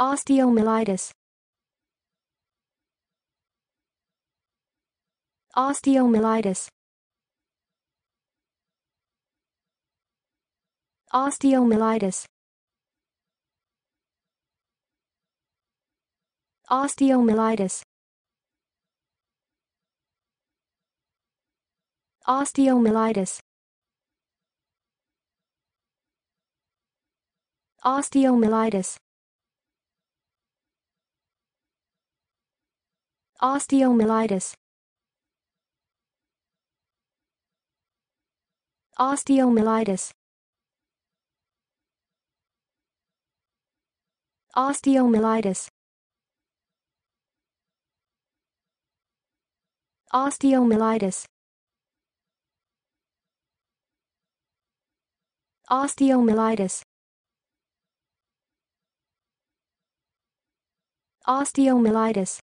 Osteomyelitis Osteomyelitis Osteomyelitis Osteomyelitis Osteomyelitis Osteomyelitis Osteomyelitis Osteomyelitis Osteomyelitis Osteomyelitis Osteomyelitis Osteomyelitis